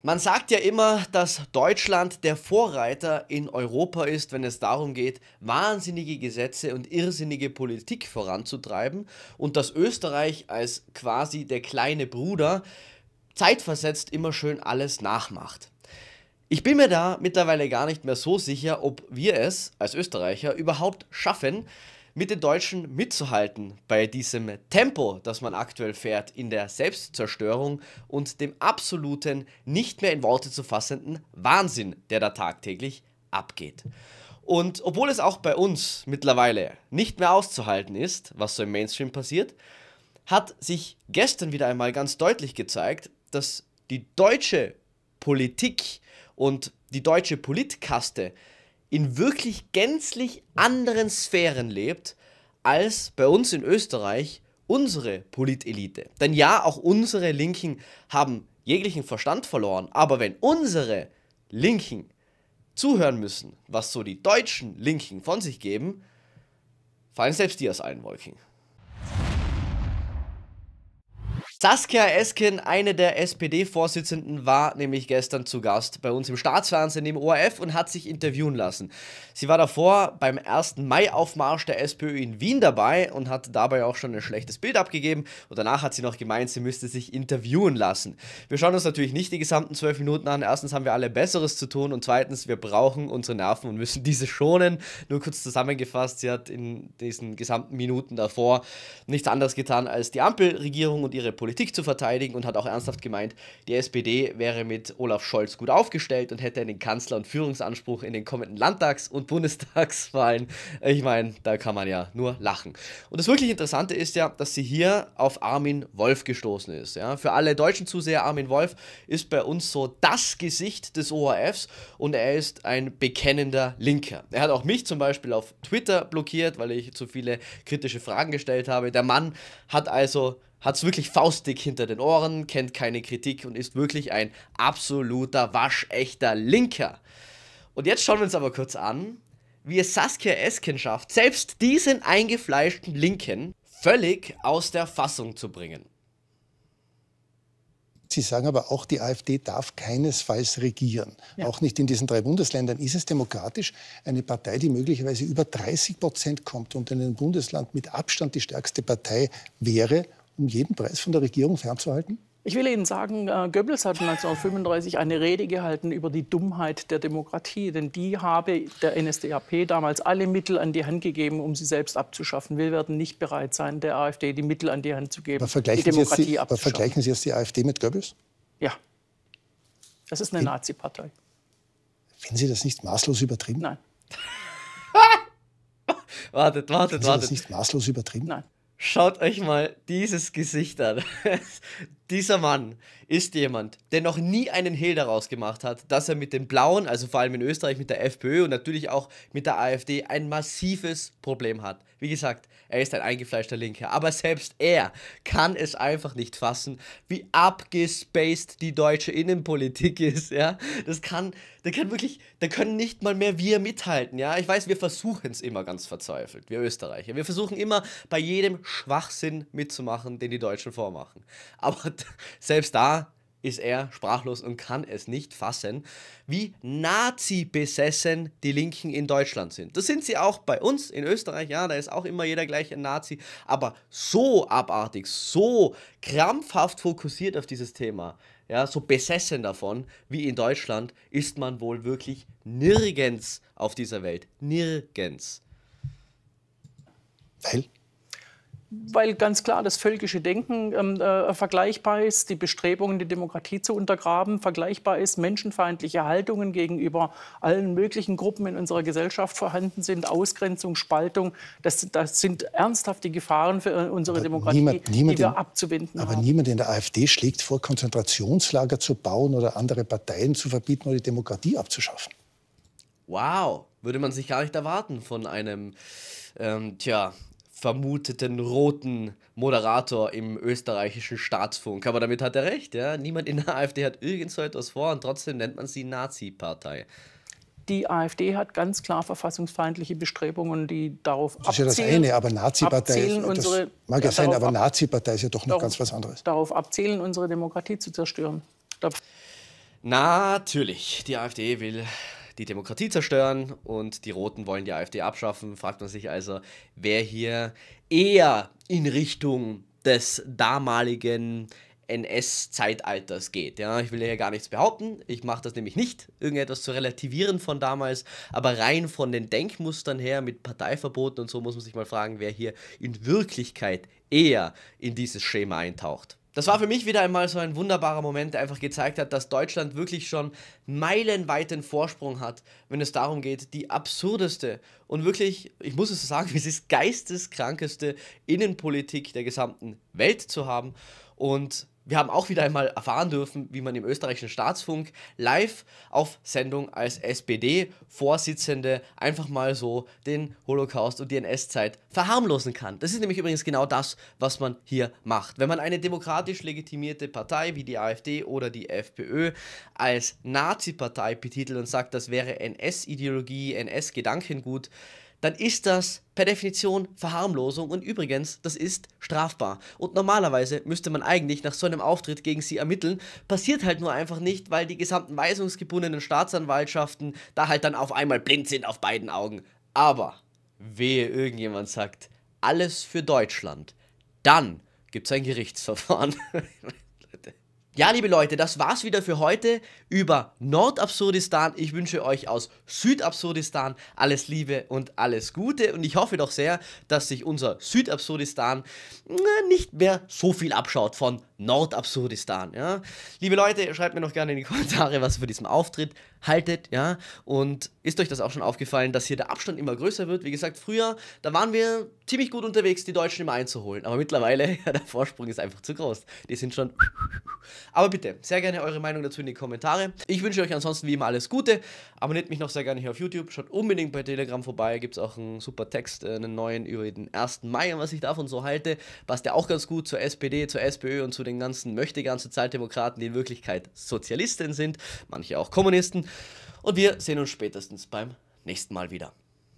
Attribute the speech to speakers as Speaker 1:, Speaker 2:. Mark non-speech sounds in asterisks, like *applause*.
Speaker 1: Man sagt ja immer, dass Deutschland der Vorreiter in Europa ist, wenn es darum geht, wahnsinnige Gesetze und irrsinnige Politik voranzutreiben und dass Österreich als quasi der kleine Bruder zeitversetzt immer schön alles nachmacht. Ich bin mir da mittlerweile gar nicht mehr so sicher, ob wir es als Österreicher überhaupt schaffen, mit den Deutschen mitzuhalten bei diesem Tempo, das man aktuell fährt in der Selbstzerstörung und dem absoluten, nicht mehr in Worte zu fassenden Wahnsinn, der da tagtäglich abgeht. Und obwohl es auch bei uns mittlerweile nicht mehr auszuhalten ist, was so im Mainstream passiert, hat sich gestern wieder einmal ganz deutlich gezeigt, dass die deutsche Politik und die deutsche Politkaste in wirklich gänzlich anderen Sphären lebt als bei uns in Österreich unsere Politelite. Denn ja, auch unsere Linken haben jeglichen Verstand verloren, aber wenn unsere Linken zuhören müssen, was so die deutschen Linken von sich geben, fallen selbst die aus allen Wolken. Saskia Esken, eine der SPD-Vorsitzenden, war nämlich gestern zu Gast bei uns im Staatsfernsehen im ORF und hat sich interviewen lassen. Sie war davor beim 1. Mai-Aufmarsch der SPÖ in Wien dabei und hat dabei auch schon ein schlechtes Bild abgegeben. Und danach hat sie noch gemeint, sie müsste sich interviewen lassen. Wir schauen uns natürlich nicht die gesamten zwölf Minuten an. Erstens haben wir alle Besseres zu tun und zweitens, wir brauchen unsere Nerven und müssen *laughs* diese schonen. Nur kurz zusammengefasst, sie hat in diesen gesamten Minuten davor nichts anderes getan als die Ampelregierung und ihre Politik Politik zu verteidigen und hat auch ernsthaft gemeint, die SPD wäre mit Olaf Scholz gut aufgestellt und hätte einen Kanzler- und Führungsanspruch in den kommenden Landtags- und Bundestagswahlen. Ich meine, da kann man ja nur lachen. Und das wirklich Interessante ist ja, dass sie hier auf Armin Wolf gestoßen ist. Ja? Für alle deutschen Zuseher, Armin Wolf ist bei uns so das Gesicht des ORFs und er ist ein bekennender Linker. Er hat auch mich zum Beispiel auf Twitter blockiert, weil ich zu viele kritische Fragen gestellt habe. Der Mann hat also hat es wirklich faustdick hinter den Ohren, kennt keine Kritik und ist wirklich ein absoluter waschechter Linker. Und jetzt schauen wir uns aber kurz an, wie es Saskia Esken schafft, selbst diesen eingefleischten Linken völlig aus der Fassung zu bringen.
Speaker 2: Sie sagen aber auch, die AfD darf keinesfalls regieren. Ja. Auch nicht in diesen drei Bundesländern ist es demokratisch. Eine Partei, die möglicherweise über 30 Prozent kommt und in einem Bundesland mit Abstand die stärkste Partei wäre, um jeden Preis von der Regierung fernzuhalten? Ich will Ihnen sagen, äh, Goebbels hat 1935 eine Rede gehalten über die Dummheit der Demokratie, denn die habe der NSDAP damals alle Mittel an die Hand gegeben, um sie selbst abzuschaffen. Wir werden nicht bereit sein, der AfD die Mittel an die Hand zu geben, aber die Demokratie die, abzuschaffen. Aber vergleichen Sie jetzt die AfD mit Goebbels? Ja,
Speaker 1: das ist eine Nazi-Partei.
Speaker 2: Finden Sie das nicht maßlos übertrieben? Nein.
Speaker 1: *laughs* wartet, wartet, wartet. Sie das nicht
Speaker 2: maßlos übertrieben? Nein.
Speaker 1: Schaut euch mal dieses Gesicht an. *laughs* dieser Mann ist jemand, der noch nie einen Hehl daraus gemacht hat, dass er mit den Blauen, also vor allem in Österreich mit der FPÖ und natürlich auch mit der AfD, ein massives Problem hat. Wie gesagt, er ist ein eingefleischter Linker, aber selbst er kann es einfach nicht fassen, wie abgespaced die deutsche Innenpolitik ist, ja. Das kann, da kann wirklich, da können nicht mal mehr wir mithalten, ja. Ich weiß, wir versuchen es immer ganz verzweifelt, wir Österreicher. Wir versuchen immer bei jedem Schwachsinn mitzumachen, den die Deutschen vormachen. Aber *laughs* selbst da ist er sprachlos und kann es nicht fassen, wie Nazi-besessen die Linken in Deutschland sind. Das sind sie auch bei uns in Österreich, ja, da ist auch immer jeder gleich ein Nazi, aber so abartig, so krampfhaft fokussiert auf dieses Thema, ja, so besessen davon, wie in Deutschland, ist man wohl wirklich nirgends auf dieser Welt. Nirgends. Weil weil ganz klar das
Speaker 2: völkische Denken ähm, äh, vergleichbar ist, die Bestrebungen, die Demokratie zu untergraben, vergleichbar ist, menschenfeindliche Haltungen gegenüber allen möglichen Gruppen in unserer Gesellschaft vorhanden sind, Ausgrenzung, Spaltung. Das, das sind ernsthafte Gefahren für äh, unsere aber Demokratie, niemand, niemand die wir in,
Speaker 1: abzuwenden aber haben. Aber
Speaker 2: niemand in der AfD schlägt vor, Konzentrationslager zu bauen oder andere Parteien zu verbieten oder die Demokratie abzuschaffen.
Speaker 1: Wow, würde man sich gar nicht erwarten von einem, ähm, tja, vermuteten roten Moderator im österreichischen Staatsfunk. Aber damit hat er recht, ja. Niemand in der *laughs* AfD hat irgend so etwas vor und trotzdem nennt man sie Nazi-Partei. Die AfD hat ganz klar verfassungsfeindliche Bestrebungen, die darauf abzielen. Das ist abzielen, ja das eine, aber Nazi-Partei unsere, mag ja sein, aber
Speaker 2: Nazi-Partei ist ja doch noch darauf, ganz was anderes. Darauf abzielen, unsere Demokratie zu zerstören.
Speaker 1: Natürlich, die AfD will die Demokratie zerstören und die Roten wollen die AfD abschaffen. Fragt man sich also, wer hier eher in Richtung des damaligen NS-Zeitalters geht. Ja, ich will hier gar nichts behaupten, ich mache das nämlich nicht, irgendetwas zu relativieren von damals, aber rein von den Denkmustern her mit Parteiverboten und so muss man sich mal fragen, wer hier in Wirklichkeit eher in dieses Schema eintaucht. Das war für mich wieder einmal so ein wunderbarer Moment, der einfach gezeigt hat, dass Deutschland wirklich schon meilenweiten Vorsprung hat, wenn es darum geht, die absurdeste und wirklich, ich muss es so sagen, *laughs* es ist geisteskrankeste Innenpolitik der gesamten Welt zu haben. Und wir haben auch wieder einmal erfahren dürfen, wie man im österreichischen Staatsfunk live auf Sendung als SPD-Vorsitzende einfach mal so den Holocaust und die NS-Zeit verharmlosen kann. Das ist nämlich übrigens genau das, was man hier macht. Wenn man eine demokratisch legitimierte Partei wie die AfD oder die FPÖ als Nazi-Partei betitelt und sagt, das wäre NS-Ideologie, NS-Gedankengut, ns ideologie ns gedankengut dann ist das per Definition Verharmlosung und übrigens, das ist strafbar. Und normalerweise müsste man eigentlich nach so einem Auftritt gegen sie ermitteln, passiert halt nur einfach nicht, weil die gesamten weisungsgebundenen Staatsanwaltschaften da halt dann auf einmal blind sind auf beiden Augen. Aber wehe irgendjemand sagt, alles für Deutschland, dann gibt es ein Gerichtsverfahren. *laughs* Ja, liebe Leute, das war's wieder für heute über Nordabsurdistan. Ich wünsche euch aus Südabsurdistan alles Liebe und alles Gute und ich hoffe doch sehr, dass sich unser Südabsurdistan äh, nicht mehr so viel abschaut von Nordabsurdistan, ja. Liebe Leute, schreibt mir noch gerne in die *laughs* Kommentare, was ihr von diesem Auftritt haltet, ja. Und ist euch das auch schon aufgefallen, dass hier der Abstand immer größer wird? Wie gesagt, früher, da waren wir ziemlich gut unterwegs, die Deutschen immer einzuholen. Aber mittlerweile, *laughs* ja, der Vorsprung ist einfach zu groß. Die sind schon... *laughs* Aber bitte, sehr gerne eure Meinung dazu in die Kommentare. Ich wünsche euch ansonsten wie immer alles Gute. Abonniert mich noch sehr gerne hier auf YouTube. Schaut unbedingt bei Telegram vorbei. Gibt es auch einen super Text, äh, einen neuen über den 1. Mai und was ich davon so halte. Passt ja auch ganz gut zur SPD, zur SPÖ und zu den den ganzen möchte ganze Zeitdemokraten, die in Wirklichkeit Sozialisten sind, manche auch Kommunisten. Und wir sehen uns spätestens beim nächsten Mal wieder.